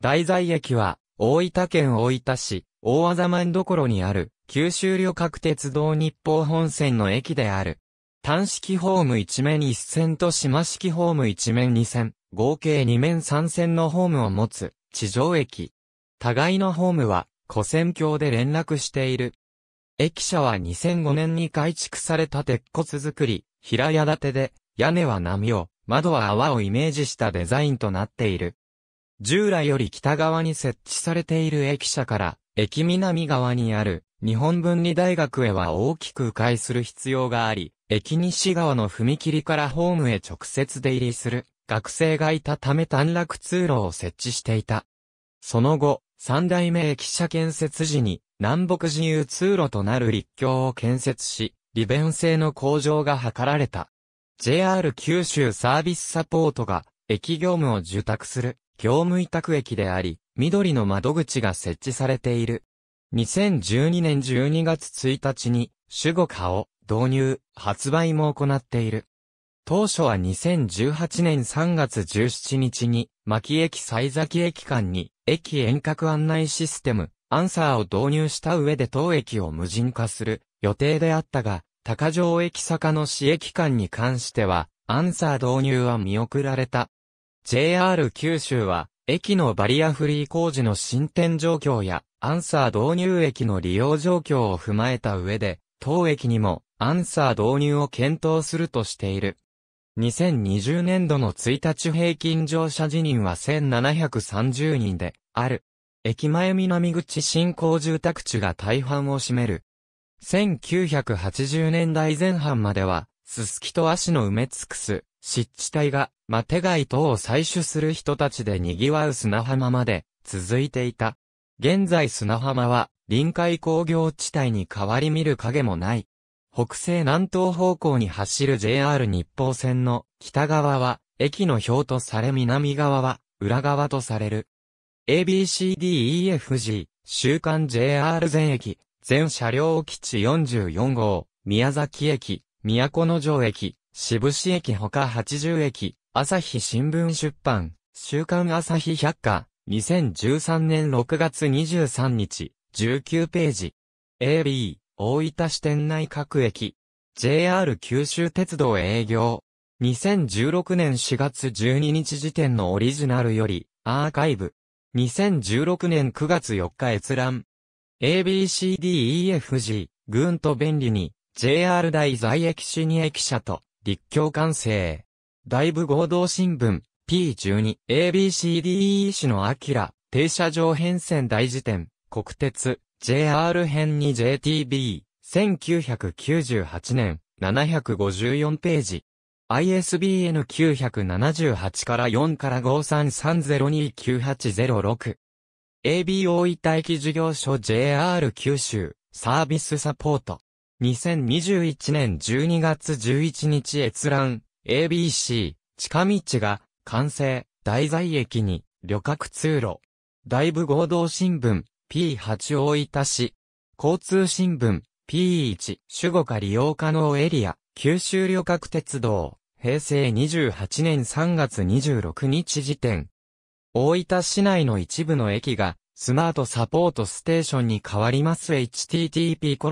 大在駅は、大分県大分市、大和座前 m a 所にある、九州旅客鉄道日報本線の駅である。単式ホーム一面一線と島式ホーム一面二線、合計二面三線のホームを持つ、地上駅。互いのホームは、古線橋で連絡している。駅舎は2005年に改築された鉄骨造り、平屋建てで、屋根は波を、窓は泡をイメージしたデザインとなっている。従来より北側に設置されている駅舎から、駅南側にある日本文理大学へは大きく迂回する必要があり、駅西側の踏切からホームへ直接出入りする学生がいたため短絡通路を設置していた。その後、三代目駅舎建設時に南北自由通路となる立橋を建設し、利便性の向上が図られた。JR 九州サービスサポートが駅業務を受託する業務委託駅であり、緑の窓口が設置されている。2012年12月1日に、主語化を導入、発売も行っている。当初は2018年3月17日に、牧駅西崎駅間に、駅遠隔案内システム、アンサーを導入した上で当駅を無人化する予定であったが、高城駅坂の市駅間に関しては、アンサー導入は見送られた。JR 九州は、駅のバリアフリー工事の進展状況や、アンサー導入駅の利用状況を踏まえた上で、当駅にも、アンサー導入を検討するとしている。2020年度の1日平均乗車辞任は1730人で、ある。駅前南口新興住宅地が大半を占める。1980年代前半までは、すすきと足の埋め尽くす、湿地帯が、マテ貝等を採取する人たちで賑わう砂浜まで、続いていた。現在砂浜は、臨海工業地帯に変わり見る影もない。北西南東方向に走る JR 日報線の北側は、駅の表とされ南側は、裏側とされる。ABCDEFG、週刊 JR 全駅、全車両基地44号、宮崎駅、都城駅、渋市駅他80駅、朝日新聞出版、週刊朝日百科、2013年6月23日、19ページ。AB、大分支店内各駅。JR 九州鉄道営業。2016年4月12日時点のオリジナルより、アーカイブ。2016年9月4日閲覧。ABCDEFG、ぐんと便利に、JR 大在駅市に駅舎と、立教完成。大部合同新聞、P12、ABCDE 市のアキラ、停車場変遷大辞典、国鉄、JR 編に JTB、1998年、754ページ。ISBN 978から4から533029806。AB 大分駅事業所 JR 九州、サービスサポート。2021年12月11日閲覧、ABC、近道が、完成、大在駅に、旅客通路。大部合同新聞、P8 大分市。交通新聞、P1、守護化利用可能エリア、九州旅客鉄道、平成28年3月26日時点。大分市内の一部の駅が、スマートサポートステーションに変わります http://www.jr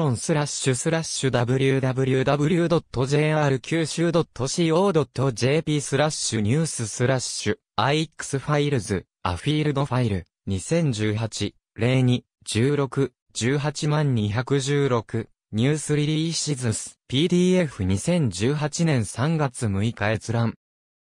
九州 .co.jp スラッシュニューススラッシュ ix ファイルズアフィールドファイル2018 02 16 18216ニュースリリーシズス PDF2018 年3月6日閲覧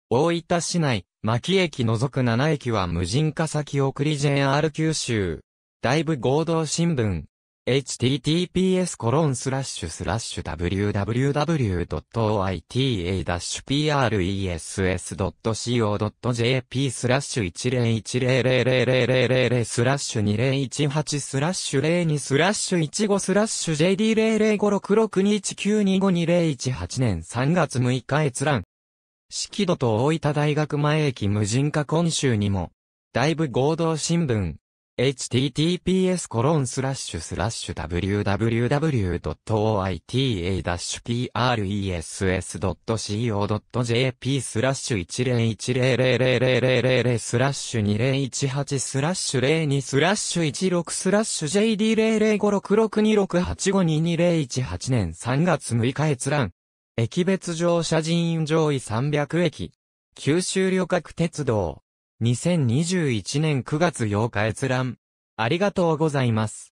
大分市内牧駅除く7駅は無人化先送り JR 九州。大部合同新聞。https コロンスラッシュスラッシュ www.oita-press.co.jp スラッシュ10100000スラッシュ2018スラッシュ02スラッシュ15スラッシュ JD0056629252018 年3月6日閲覧式度と大分大学前駅無人化今週にも、大部合同新聞、https コロンスラッシュスラッシュ www.oita-press.co.jp スラッシュ10100000スラッシュ2018スラッシュ02スラッシュ16スラッシュ j d 0 0 5 6 6 2 6 8 5 2 2 0 1 8年3月6日閲覧駅別乗車人員上位300駅。九州旅客鉄道。2021年9月8日閲覧。ありがとうございます。